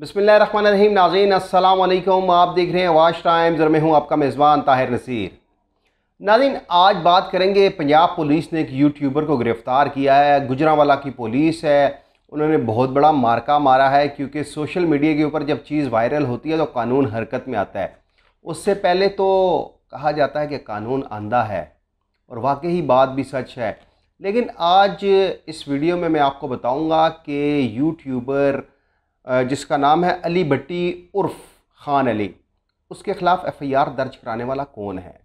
बसमिल्ल रहीम नाजीन असलकम आप देख रहे हैं वाश टाइम्स और मैं हूँ आपका मेज़बान ताहिर नसीर नाजीन आज बात करेंगे पंजाब पुलिस ने एक यूट्यूबर को गिरफ़्तार किया है गुजरावाला की पुलिस है उन्होंने बहुत बड़ा मार्का मारा है क्योंकि सोशल मीडिया के ऊपर जब चीज़ वायरल होती है तो कानून हरकत में आता है उससे पहले तो कहा जाता है कि कानून आंधा है और वाकई ही बात भी सच है लेकिन आज इस वीडियो में मैं आपको बताऊँगा कि यूट्यूबर जिसका नाम है अली भट्टी उर्फ खान अली उसके ख़िलाफ़ एफ़ आई आर दर्ज कराने वाला कौन है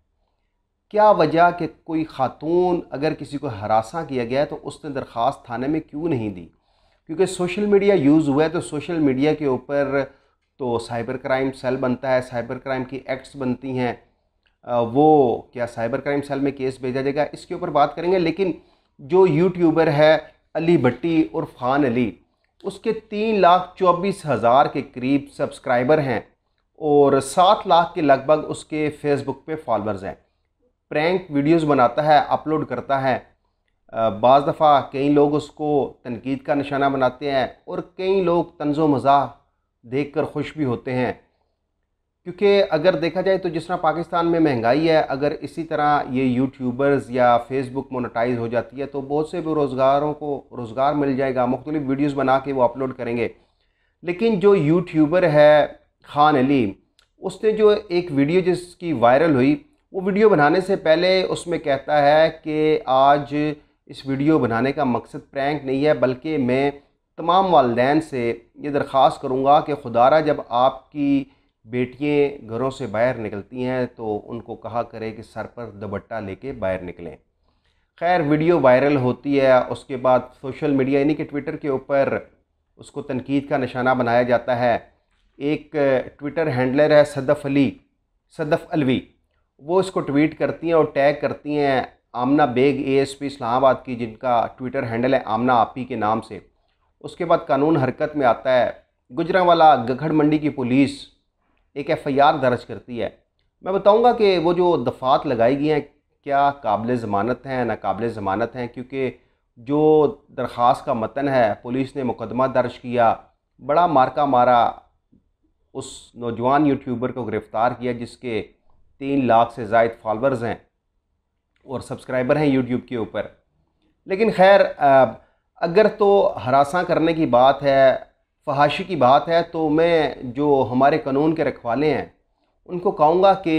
क्या वजह कि कोई ख़ातून अगर किसी को हरासा किया गया तो उसने दरख्वास्त थाने में क्यों नहीं दी क्योंकि सोशल मीडिया यूज़ हुआ है तो सोशल मीडिया के ऊपर तो साइबर क्राइम सेल बनता है साइबर क्राइम की एक्ट्स बनती हैं वो क्या साइबर क्राइम सेल में केस भेजा जाएगा इसके ऊपर बात करेंगे लेकिन जो यूट्यूबर है अली भट्टी और खान अली उसके तीन लाख चौबीस हज़ार के करीब सब्सक्राइबर हैं और सात लाख के लगभग उसके फेसबुक पे फॉलोअर्स हैं प्रैंक वीडियोस बनाता है अपलोड करता है बज़ दफ़ा कई लोग उसको तनकीद का निशाना बनाते हैं और कई लोग तंज़ो मज़ा देख कर खुश भी होते हैं क्योंकि अगर देखा जाए तो जिस तरह पाकिस्तान में महंगाई है अगर इसी तरह ये यूट्यूबर्स या फेसबुक मोनोटाइज हो जाती है तो बहुत से बेरोज़गारों को रोज़गार मिल जाएगा मुख्तलिफ वीडियोज़ बना के वो अपलोड करेंगे लेकिन जो यूट्यूबर है खान अली उसने जो एक वीडियो जिसकी वायरल हुई वो वीडियो बनाने से पहले उसमें कहता है कि आज इस वीडियो बनाने का मकसद प्रैंक नहीं है बल्कि मैं तमाम वालदेन से ये दरख्वास्त करूँगा कि खुदारा जब आपकी बेटियां घरों से बाहर निकलती हैं तो उनको कहा करें कि सर पर दुपट्टा लेके बाहर निकलें खैर वीडियो वायरल होती है उसके बाद सोशल मीडिया यानी कि ट्विटर के ऊपर उसको तनकीद का निशाना बनाया जाता है एक ट्विटर हैंडलर है सदफ़ अली सदफ़ अलवी वो इसको ट्वीट करती हैं और टैग करती हैं आमना बेग एएसपी इस्लामाबाद की जिनका ट्विटर हैंडल है आमना आपी के नाम से उसके बाद कानून हरकत में आता है गुजरावाला गगड़ मंडी की पुलिस एक एफआईआर दर्ज करती है मैं बताऊंगा कि वो जो दफ़ात लगाई गई हैं क्या काबिल ज़मानत हैं नाकबिल ज़मानत हैं क्योंकि जो दरख्वास का मतन है पुलिस ने मुकदमा दर्ज किया बड़ा मारका मारा उस नौजवान यूट्यूबर को गिरफ़्तार किया जिसके तीन लाख से जायद फॉलोअर्स हैं और सब्सक्राइबर हैं यूट्यूब के ऊपर लेकिन खैर अगर तो हरासा करने की बात है फहाशी की बात है तो मैं जो हमारे कानून के रखवाले हैं उनको कहूँगा कि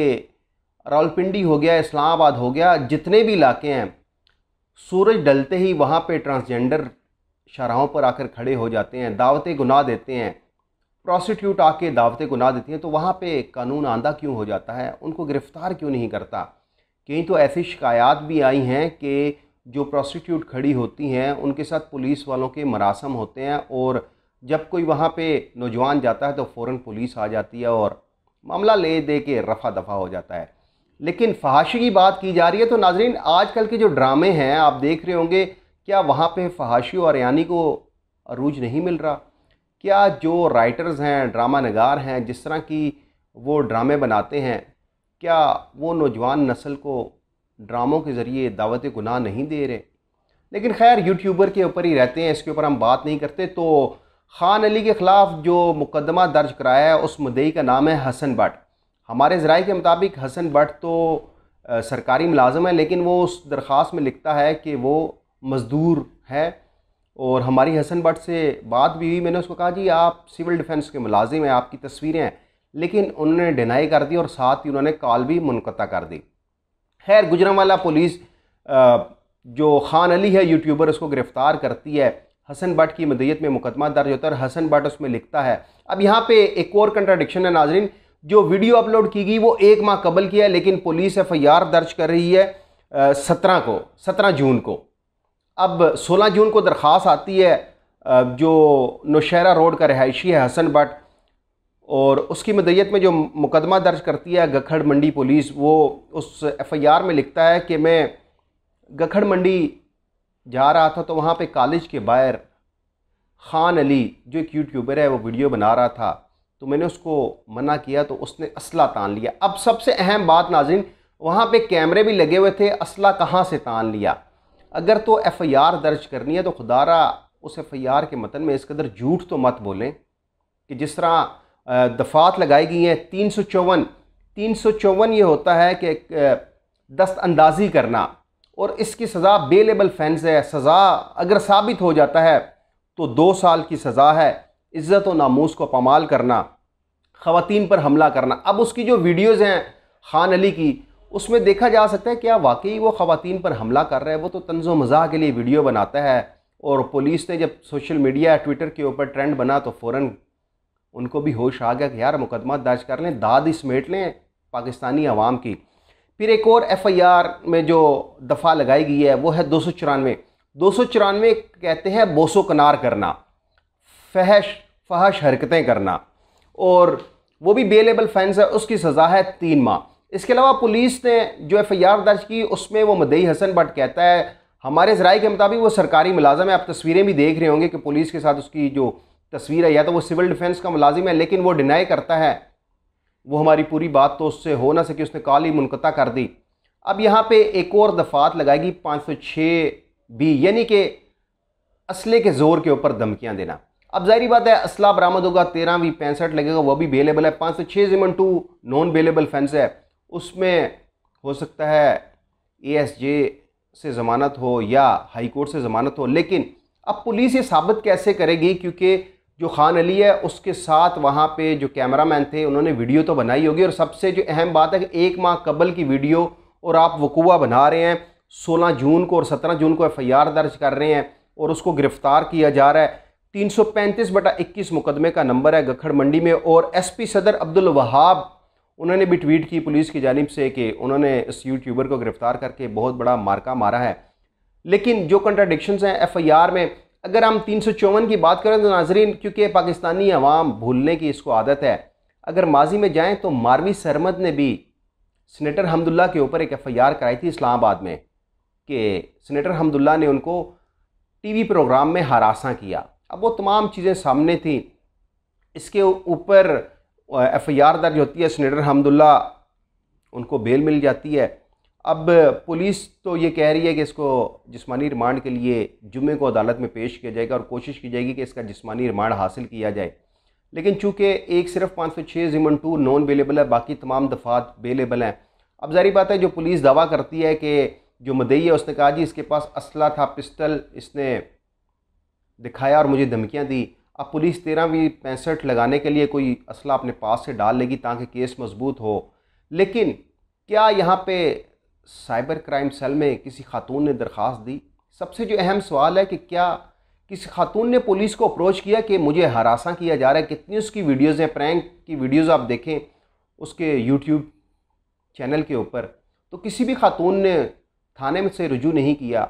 रावलपिंडी हो गया इस्लामाबाद हो गया जितने भी इलाके हैं सूरज डलते ही वहाँ पे ट्रांसजेंडर शराहों पर आकर खड़े हो जाते हैं दावतें गुनाह देते हैं प्रोसिट्यूट आके दावतें गुनाह देती हैं तो वहाँ पे कानून आंधा क्यों हो जाता है उनको गिरफ़्तार क्यों नहीं करता कहीं तो ऐसी शिकायत भी आई हैं कि जो प्रोसिट्यूट खड़ी होती हैं उनके साथ पुलिस वालों के मरासम होते हैं और जब कोई वहाँ पे नौजवान जाता है तो फ़ौर पुलिस आ जाती है और मामला ले दे के रफा दफ़ा हो जाता है लेकिन फहाशी की बात की जा रही है तो नाजरीन आजकल के जो ड्रामे हैं आप देख रहे होंगे क्या वहाँ पे फहाशी और यानी को अरूज नहीं मिल रहा क्या जो राइटर्स हैं ड्रामा नगार हैं जिस तरह की वो ड्रामे बनाते हैं क्या वो नौजवान नस्ल को ड्रामों के ज़रिए दावत गुनाह नहीं दे रहे लेकिन खैर यूट्यूबर के ऊपर ही रहते हैं इसके ऊपर हम बात नहीं करते तो खान अली के ख़िलाफ़ जो मुकदमा दर्ज कराया है उस मुद्दे का नाम है हसन भट हमारे ज़राए के मुताबिक हसन भट तो सरकारी मुलाजम है लेकिन वो उस दरख्वास्त में लिखता है कि वो मज़दूर है और हमारी हसन भट से बात भी हुई मैंने उसको कहा जी आप सिविल डिफेंस के मुलाजिम हैं आपकी तस्वीरें हैं लेकिन उन्होंने डिनाई कर दी और साथ ही उन्होंने कॉल भी मुनक़ा कर दी खैर गुजरावाला पुलिस जो खान अली है यूट्यूबर उसको गिरफ़्तार करती है हसन भट की मदयत में मुकदमा दर्ज होता है हसन भट उसमें लिखता है अब यहाँ पे एक और कंट्राडिक्शन है नाजरीन जो वीडियो अपलोड की गई वो एक माह कबल की है लेकिन पुलिस एफ आई आर दर्ज कर रही है सत्रह को सत्रह जून को अब सोलह जून को दरख्वास आती है जो नौशहरा रोड का रहायशी है हसन भट और उसकी मदयत में जो मुकदमा दर्ज करती है गखड़ मंडी पुलिस वो उस एफ आई आर में लिखता है कि मैं गखड़ मंडी जा रहा था तो वहाँ पे कॉलेज के बाहर खान अली जो एक यूट्यूबर है वो वीडियो बना रहा था तो मैंने उसको मना किया तो उसने असला तान लिया अब सबसे अहम बात नाजिन वहाँ पे कैमरे भी लगे हुए थे असला कहाँ से तान लिया अगर तो एफआईआर दर्ज करनी है तो खुदारा उस एफआईआर के मतन में इस कदर झूठ तो मत बोलें कि जिस तरह दफात लगाई गई हैं तीन सौ चौवन तीन सौ चौवन ये होता है कि दस्त अंदाजी करना और इसकी सज़ा बेलेबल फैंस है सज़ा अगर साबित हो जाता है तो दो साल की सज़ा है इज़्ज़त व को पमाल करना ख़वान पर हमला करना अब उसकी जो वीडियोज़ हैं खान अली की उसमें देखा जा सकता है क्या वाकई वो ख़वान पर हमला कर रहा है वो तो तंज मज़ा के लिए वीडियो बनाता है और पुलिस ने जब सोशल मीडिया ट्विटर के ऊपर ट्रेंड बना तो फ़ौर उनको भी होश आ गया कि यार मुकदमा दर्ज कर लें दाद समेट लें पाकिस्तानी आवाम की फिर एक और एफआईआर में जो दफ़ा लगाई गई है वो है दो सौ चौरानवे दो सौ चौरानवे कहते हैं बोसो कनार करना फहश फहश हरकतें करना और वो भी बेलेबल फैंस है उसकी सज़ा है तीन माह इसके अलावा पुलिस ने जो एफ़ आई आर दर्ज की उसमें वो मदई हसन भट्ट कहता है हमारे ज़राए के मुताबिक वो सरकारी मुलाजम है आप तस्वीरें भी देख रहे होंगे कि पुलिस के साथ उसकी जो तस्वीर है या तो वो सिविल डिफेंस का मुलाजिम है लेकिन वो डिनाई करता है वो हमारी पूरी बात तो उससे हो ना सकी उसने कॉल ही मुनता कर दी अब यहाँ पे एक और दफात लगाएगी पाँच सौ छः बी यानी कि असले के ज़ोर के ऊपर धमकियाँ देना अब जाहरी बात है असला बरामद होगा तेरहवीं पैंसठ लगेगा वह भी अवेलेबल है पाँच सौ छः जिमन टू नॉन अवेलेबल फैंस है उसमें हो सकता है ए एस जे से ज़मानत हो या हाई कोर्ट से ज़मानत हो लेकिन अब पुलिस ये साबित कैसे करेगी क्योंकि जो खान अली है उसके साथ वहाँ पे जो कैमरा मैन थे उन्होंने वीडियो तो बनाई होगी और सबसे जो अहम बात है कि एक माह कबल की वीडियो और आप वकूआ बना रहे हैं 16 जून को और 17 जून को एफआईआर दर्ज कर रहे हैं और उसको गिरफ़्तार किया जा रहा है 335 बटा इक्कीस मुकदमे का नंबर है गखड़ मंडी में और पी सदर अब्दुल वहाब उन्होंने भी ट्वीट की पुलिस की जानब से कि उन्होंने इस यूट्यूबर को गिरफ़्तार करके बहुत बड़ा मार्का मारा है लेकिन जो कंट्राडिक्शन हैं आर में अगर हम तीन की बात करें तो नाजरीन क्योंकि पाकिस्तानी अवाम भूलने की इसको आदत है अगर माजी में जाएँ तो मारवी सरमद ने भी सनेटर हमदुल्ला के ऊपर एक एफ़ कराई थी इस्लामाबाद में कि सीनेटर हमदुल्ला ने उनको टीवी प्रोग्राम में हरासा किया अब वो तमाम चीज़ें सामने थी इसके ऊपर एफ आई आर दर्ज होती है सीनेटर हमदुल्ला उनको बेल मिल जाती है अब पुलिस तो ये कह रही है कि इसको जिस्मानी रिमांड के लिए जुमे को अदालत में पेश किया जाएगा और कोशिश की जाएगी कि इसका जिस्मानी रिमांड हासिल किया जाए लेकिन चूंकि एक सिर्फ पाँच सौ छः जिमन टू नॉन बेलेबल है बाकी तमाम दफात बेलेबल हैं अब जारी बात है जो पुलिस दावा करती है कि जो मदई है उसने कहा जी इसके पास असला था पिस्टल इसने दिखाया और मुझे धमकियाँ दी अब पुलिस तेरहवीं पैंसठ लगाने के लिए कोई असला अपने पास से डाल लेगी ताकि केस मजबूत हो लेकिन क्या यहाँ पे साइबर क्राइम सेल में किसी खातून ने दरख्वास्त दी सबसे जो अहम सवाल है कि क्या किसी खातून ने पुलिस को अप्रोच किया कि मुझे हरासा किया जा रहा है कितनी उसकी वीडियोज़ हैं प्रैंक की वीडियोज़ आप देखें उसके यूट्यूब चैनल के ऊपर तो किसी भी खातून ने थाने में से रजू नहीं किया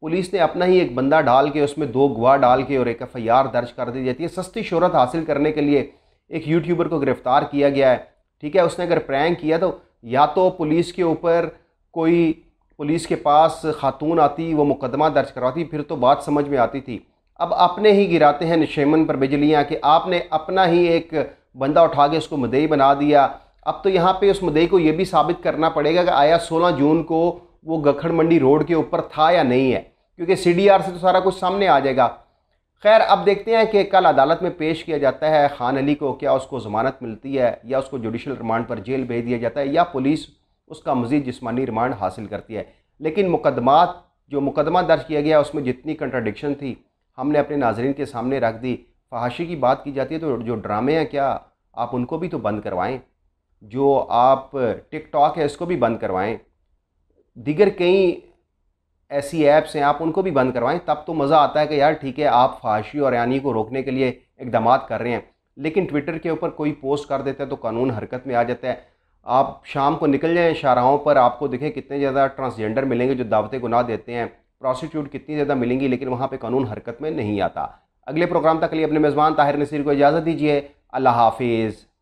पुलिस ने अपना ही एक बंदा डाल के उसमें दो गवाह डाल के और एक एफ दर्ज कर दी जाती है सस्ती शहरत हासिल करने के लिए एक यूट्यूबर को गिरफ़्तार किया गया है ठीक है उसने अगर प्रैंक किया तो या तो पुलिस के ऊपर कोई पुलिस के पास खातून आती वो मुकदमा दर्ज करवाती फिर तो बात समझ में आती थी अब अपने ही गिराते हैं निशेमन पर बिजलियाँ कि आपने अपना ही एक बंदा उठा के उसको मदई बना दिया अब तो यहाँ पे उस मदई को ये भी साबित करना पड़ेगा कि आया 16 जून को वो गखड़ मंडी रोड के ऊपर था या नहीं है क्योंकि सी डी आर से तो सारा कुछ सामने आ जाएगा खैर अब देखते हैं कि कल अदालत में पेश किया जाता है खान अली को क्या उसको ज़मानत मिलती है या उसको जुडिशल रिमांड पर जेल भेज दिया जाता है या पुलिस उसका मजीद जिसमानी रिमांड हासिल करती है लेकिन मुकदमात जो मुकदमा दर्ज किया गया उसमें जितनी कंट्राडिक्शन थी हमने अपने नाजरन के सामने रख दी फहाशी की बात की जाती है तो जो ड्रामे हैं क्या आप उनको भी तो बंद करवाएं जो आप टिकटॉक है इसको भी बंद करवाएं दीगर कई ऐसी ऐप्स हैं आप उनको भी बंद करवाएं तब तो मज़ा आता है कि यार ठीक है आप फाशी और यानी को रोकने के लिए इकदाम कर रहे हैं लेकिन ट्विटर के ऊपर कोई पोस्ट कर देता है तो कानून हरकत में आ जाता है आप शाम को निकल जाएँ शाहराहों पर आपको देखें कितने ज़्यादा ट्रांसजेंडर मिलेंगे जो दावतें गुना देते हैं प्रॉस्टिट्यूट कितनी ज़्यादा मिलेंगी लेकिन वहाँ पर कानून हरकत में नहीं आता अगले प्रोग्राम तक लिए अपने मेज़बान ताहिर नसीर को इजाज़त दीजिए अल्लाह हाफिज़